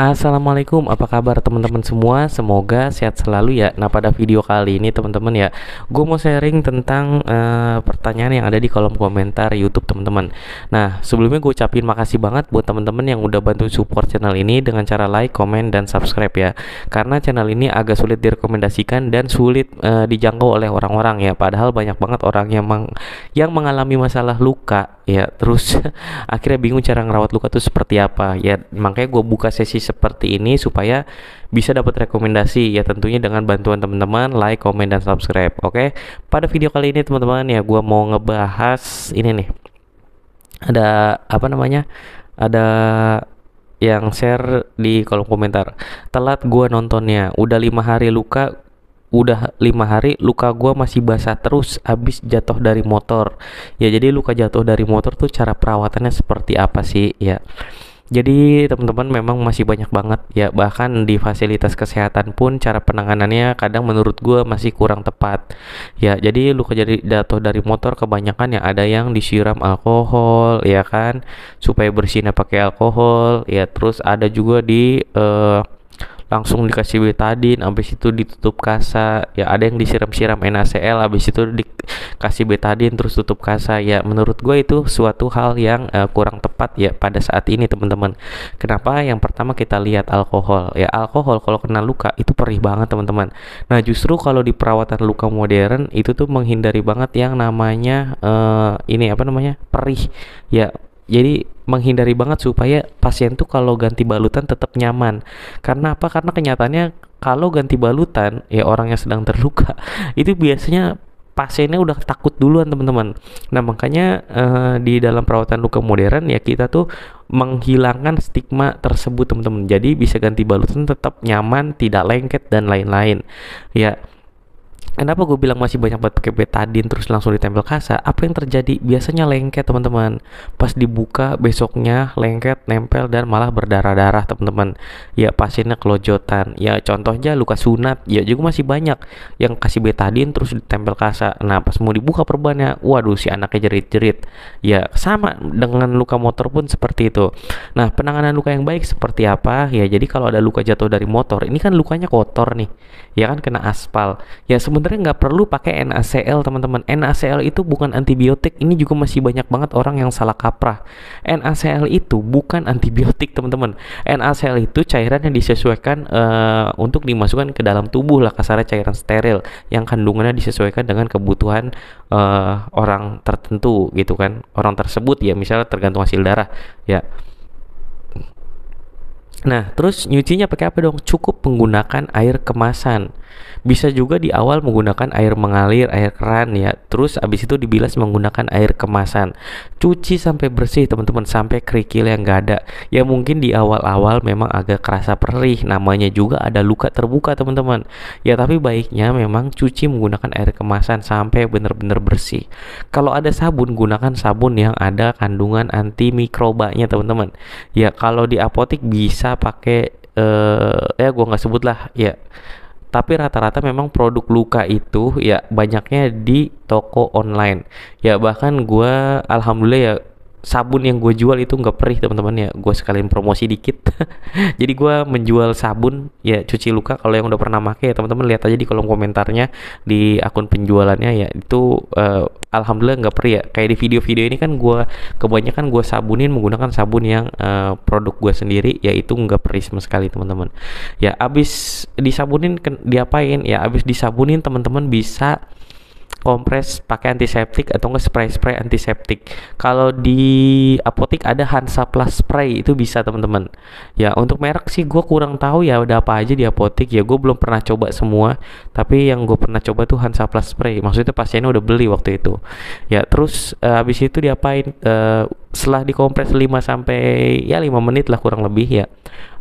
Assalamualaikum, apa kabar teman-teman semua? Semoga sehat selalu ya. Nah, pada video kali ini teman-teman ya, gue mau sharing tentang uh, pertanyaan yang ada di kolom komentar YouTube teman-teman. Nah, sebelumnya gue ucapin makasih banget buat teman-teman yang udah bantu support channel ini dengan cara like, comment, dan subscribe ya. Karena channel ini agak sulit direkomendasikan dan sulit uh, dijangkau oleh orang-orang ya. Padahal banyak banget orang yang meng yang mengalami masalah luka ya. Terus akhirnya bingung cara ngerawat luka tuh seperti apa ya. Makanya gue buka sesi seperti ini supaya bisa dapat rekomendasi ya tentunya dengan bantuan teman-teman like, komen dan subscribe. Oke. Pada video kali ini teman-teman ya gue mau ngebahas ini nih. Ada apa namanya? Ada yang share di kolom komentar. Telat gue nontonnya. Udah lima hari luka, udah lima hari luka gue masih basah terus habis jatuh dari motor ya jadi luka jatuh dari motor tuh cara perawatannya seperti apa sih ya jadi teman-teman memang masih banyak banget ya bahkan di fasilitas kesehatan pun cara penanganannya kadang menurut gue masih kurang tepat ya jadi luka jadi jatuh dari motor kebanyakan ya ada yang disiram alkohol ya kan supaya bersihnya pakai alkohol ya terus ada juga di uh, langsung dikasih betadin habis itu ditutup kasa ya ada yang disiram-siram NaCl habis itu dikasih betadin terus tutup kasa ya menurut gue itu suatu hal yang uh, kurang tepat ya pada saat ini teman-teman kenapa yang pertama kita lihat alkohol ya alkohol kalau kena luka itu perih banget teman-teman nah justru kalau di perawatan luka modern itu tuh menghindari banget yang namanya uh, ini apa namanya perih ya jadi menghindari banget supaya pasien tuh kalau ganti balutan tetap nyaman. Karena apa? Karena kenyataannya kalau ganti balutan ya orang yang sedang terluka itu biasanya pasiennya udah takut duluan teman-teman. Nah makanya uh, di dalam perawatan luka modern ya kita tuh menghilangkan stigma tersebut teman-teman. Jadi bisa ganti balutan tetap nyaman, tidak lengket dan lain-lain. Ya Kenapa gue bilang masih banyak banget pakai betadin terus langsung ditempel kasa? Apa yang terjadi? Biasanya lengket teman-teman. Pas dibuka besoknya lengket, nempel dan malah berdarah-darah teman-teman. Ya pasiennya kelojotan. Ya contohnya luka sunat. Ya juga masih banyak yang kasih betadin terus ditempel kasa. Nah pas mau dibuka perbannya, waduh si anaknya jerit-jerit. Ya sama dengan luka motor pun seperti itu. Nah penanganan luka yang baik seperti apa? Ya jadi kalau ada luka jatuh dari motor, ini kan lukanya kotor nih. Ya kan kena aspal. Ya sebenarnya sebenarnya nggak perlu pakai NaCl teman-teman. NaCl itu bukan antibiotik. Ini juga masih banyak banget orang yang salah kaprah. NaCl itu bukan antibiotik teman-teman. NaCl itu cairan yang disesuaikan uh, untuk dimasukkan ke dalam tubuh lah kasarnya cairan steril yang kandungannya disesuaikan dengan kebutuhan uh, orang tertentu gitu kan. Orang tersebut ya misalnya tergantung hasil darah ya. Nah, terus nyucinya pakai apa dong? Cukup menggunakan air kemasan. Bisa juga di awal menggunakan air mengalir, air keran ya. Terus abis itu dibilas menggunakan air kemasan. Cuci sampai bersih teman-teman, sampai kerikil yang gak ada. Ya mungkin di awal-awal memang agak kerasa perih, namanya juga ada luka terbuka teman-teman. Ya tapi baiknya memang cuci menggunakan air kemasan sampai benar-benar bersih. Kalau ada sabun, gunakan sabun yang ada kandungan antimikrobanya teman-teman. Ya kalau di apotik bisa pakai eh ya gua nggak sebut lah ya tapi rata-rata memang produk luka itu ya banyaknya di toko online ya bahkan gua alhamdulillah ya sabun yang gue jual itu nggak perih teman-teman ya gue sekalian promosi dikit jadi gue menjual sabun ya cuci luka kalau yang udah pernah make ya teman-teman lihat aja di kolom komentarnya di akun penjualannya ya itu uh, alhamdulillah nggak perih ya kayak di video-video ini kan gue kebanyakan gue sabunin menggunakan sabun yang uh, produk gue sendiri yaitu nggak perih sama sekali teman-teman ya abis disabunin diapain ya abis disabunin teman-teman bisa kompres pakai antiseptik atau nggak spray-spray antiseptik. Kalau di apotek ada Hansa Plus spray itu bisa teman-teman. Ya untuk merek sih gue kurang tahu ya udah apa aja di apotek ya gue belum pernah coba semua. Tapi yang gue pernah coba tuh Hansa Plus spray. Maksudnya pasiennya udah beli waktu itu. Ya terus uh, habis itu diapain? Uh, setelah dikompres 5 sampai ya 5 menit lah kurang lebih ya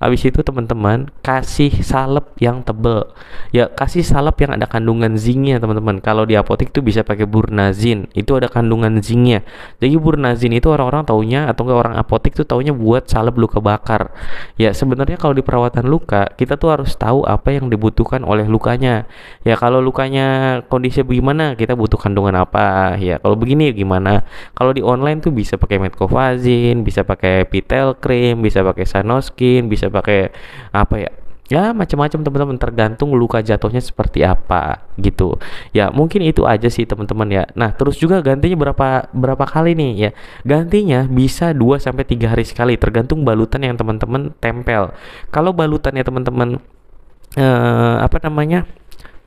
habis itu teman-teman kasih salep yang tebel ya kasih salep yang ada kandungan zinknya teman-teman kalau di apotek tuh bisa pakai burnazin itu ada kandungan zinknya jadi burnazin itu orang-orang taunya atau enggak orang apotek tuh taunya buat salep luka bakar ya sebenarnya kalau di perawatan luka kita tuh harus tahu apa yang dibutuhkan oleh lukanya ya kalau lukanya kondisi gimana kita butuh kandungan apa ya kalau begini ya gimana kalau di online tuh bisa pakai med Covazin, bisa pakai Pitel Cream, bisa pakai Sanoskin, bisa pakai apa ya? Ya macam-macam teman-teman tergantung luka jatuhnya seperti apa gitu. Ya mungkin itu aja sih teman-teman ya. Nah, terus juga gantinya berapa berapa kali nih ya. Gantinya bisa 2 sampai 3 hari sekali tergantung balutan yang teman-teman tempel. Kalau balutannya teman-teman eh, apa namanya?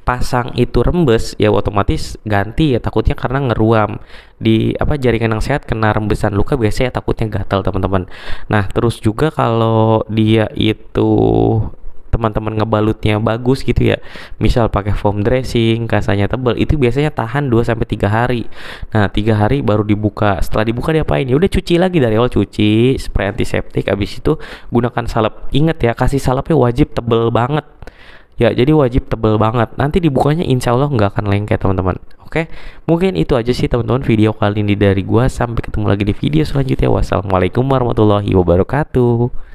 pasang itu rembes ya otomatis ganti ya takutnya karena ngeruam di apa jaringan yang sehat kena rembesan luka biasanya takutnya gatal teman-teman nah terus juga kalau dia itu teman-teman ngebalutnya bagus gitu ya misal pakai foam dressing kasanya tebel itu biasanya tahan 2 sampai tiga hari nah tiga hari baru dibuka setelah dibuka diapain ya udah cuci lagi dari awal cuci spray antiseptik abis itu gunakan salep inget ya kasih salepnya wajib tebel banget Ya, jadi wajib tebel banget. Nanti dibukanya insya Allah nggak akan lengket, teman-teman. Oke, mungkin itu aja sih teman-teman video kali ini dari gua. Sampai ketemu lagi di video selanjutnya. Wassalamualaikum warahmatullahi wabarakatuh.